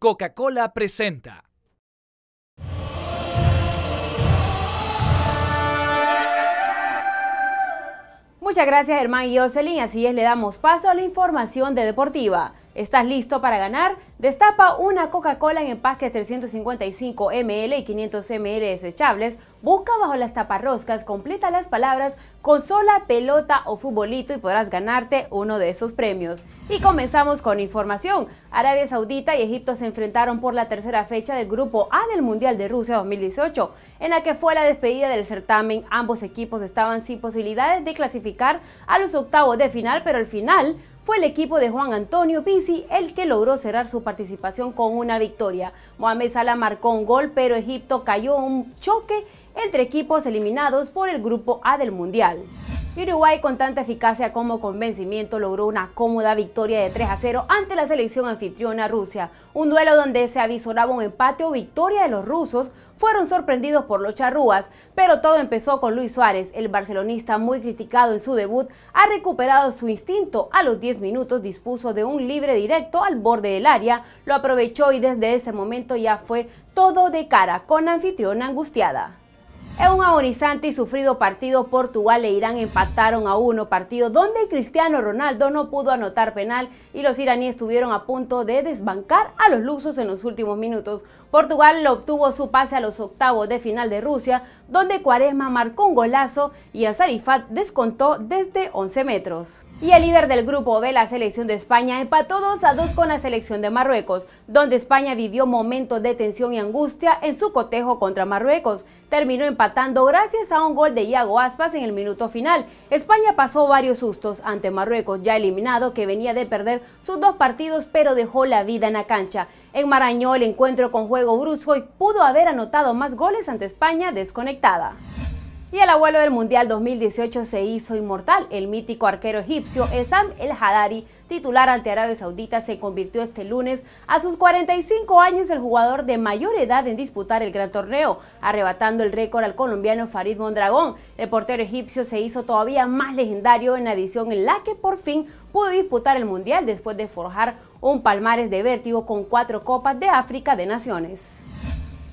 Coca-Cola presenta. Muchas gracias Germán y Jocelyn, así es, le damos paso a la información de Deportiva. ¿Estás listo para ganar? Destapa una Coca-Cola en de 355 ml y 500 ml desechables, busca bajo las taparroscas, completa las palabras consola, pelota o futbolito y podrás ganarte uno de esos premios. Y comenzamos con información. Arabia Saudita y Egipto se enfrentaron por la tercera fecha del Grupo A del Mundial de Rusia 2018, en la que fue la despedida del certamen. Ambos equipos estaban sin posibilidades de clasificar a los octavos de final, pero al final fue el equipo de Juan Antonio Pizzi el que logró cerrar su participación con una victoria. Mohamed Salah marcó un gol, pero Egipto cayó un choque entre equipos eliminados por el grupo A del Mundial. Uruguay con tanta eficacia como convencimiento logró una cómoda victoria de 3 a 0 ante la selección anfitriona Rusia, un duelo donde se avisoraba un empate o victoria de los rusos, fueron sorprendidos por los charrúas, pero todo empezó con Luis Suárez, el barcelonista muy criticado en su debut, ha recuperado su instinto, a los 10 minutos dispuso de un libre directo al borde del área, lo aprovechó y desde ese momento ya fue todo de cara con anfitriona angustiada. En un agonizante y sufrido partido, Portugal e Irán empataron a uno partido donde Cristiano Ronaldo no pudo anotar penal y los iraníes estuvieron a punto de desbancar a los lusos en los últimos minutos. Portugal obtuvo su pase a los octavos de final de Rusia donde Cuaresma marcó un golazo y Azarifat descontó desde 11 metros. Y el líder del grupo B, la selección de España, empató 2 a 2 con la selección de Marruecos, donde España vivió momentos de tensión y angustia en su cotejo contra Marruecos. Terminó empatando gracias a un gol de Iago Aspas en el minuto final. España pasó varios sustos ante Marruecos, ya eliminado que venía de perder sus dos partidos pero dejó la vida en la cancha. Enmarañó el encuentro con juego brusco y pudo haber anotado más goles ante España desconectada. Y el abuelo del Mundial 2018 se hizo inmortal. El mítico arquero egipcio Esam El Hadari, titular ante Arabia Saudita, se convirtió este lunes a sus 45 años el jugador de mayor edad en disputar el gran torneo, arrebatando el récord al colombiano Farid Mondragón. El portero egipcio se hizo todavía más legendario en la edición en la que por fin pudo disputar el Mundial después de forjar un palmares de vértigo con cuatro Copas de África de Naciones.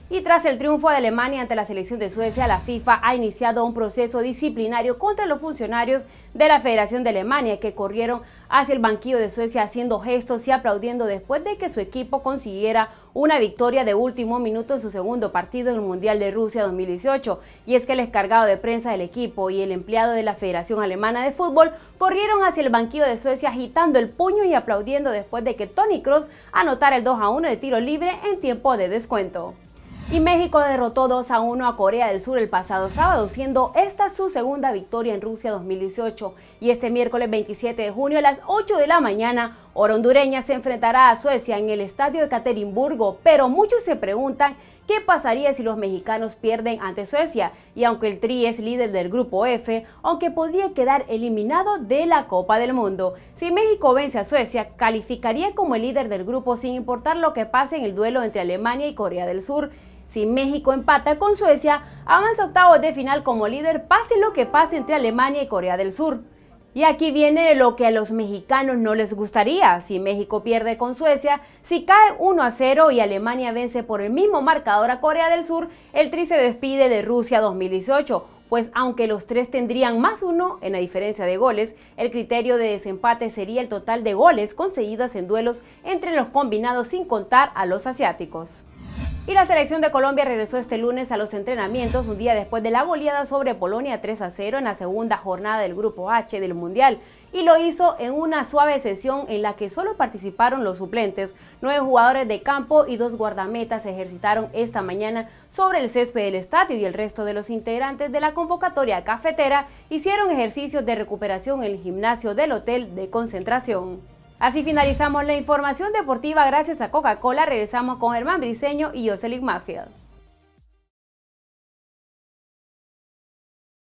Y tras el triunfo de Alemania ante la selección de Suecia, la FIFA ha iniciado un proceso disciplinario contra los funcionarios de la Federación de Alemania que corrieron hacia el banquillo de Suecia haciendo gestos y aplaudiendo después de que su equipo consiguiera una victoria de último minuto en su segundo partido en el Mundial de Rusia 2018. Y es que el descargado de prensa del equipo y el empleado de la Federación Alemana de Fútbol corrieron hacia el banquillo de Suecia agitando el puño y aplaudiendo después de que Tony Cross anotara el 2 a 1 de tiro libre en tiempo de descuento. Y México derrotó 2 a 1 a Corea del Sur el pasado sábado, siendo esta su segunda victoria en Rusia 2018. Y este miércoles 27 de junio a las 8 de la mañana, Oro Hondureña se enfrentará a Suecia en el estadio de Caterimburgo, pero muchos se preguntan qué pasaría si los mexicanos pierden ante Suecia. Y aunque el Tri es líder del grupo F, aunque podría quedar eliminado de la Copa del Mundo. Si México vence a Suecia, calificaría como el líder del grupo sin importar lo que pase en el duelo entre Alemania y Corea del Sur. Si México empata con Suecia, avanza octavos de final como líder pase lo que pase entre Alemania y Corea del Sur. Y aquí viene lo que a los mexicanos no les gustaría. Si México pierde con Suecia, si cae 1 a 0 y Alemania vence por el mismo marcador a Corea del Sur, el Tri se despide de Rusia 2018. Pues aunque los tres tendrían más uno en la diferencia de goles, el criterio de desempate sería el total de goles conseguidas en duelos entre los combinados sin contar a los asiáticos. Y la selección de Colombia regresó este lunes a los entrenamientos un día después de la goleada sobre Polonia 3 0 en la segunda jornada del Grupo H del Mundial y lo hizo en una suave sesión en la que solo participaron los suplentes. Nueve jugadores de campo y dos guardametas se ejercitaron esta mañana sobre el césped del estadio y el resto de los integrantes de la convocatoria cafetera hicieron ejercicios de recuperación en el gimnasio del hotel de concentración. Así finalizamos la información deportiva gracias a Coca-Cola. Regresamos con Germán Briceño y Jocelyn Maffield.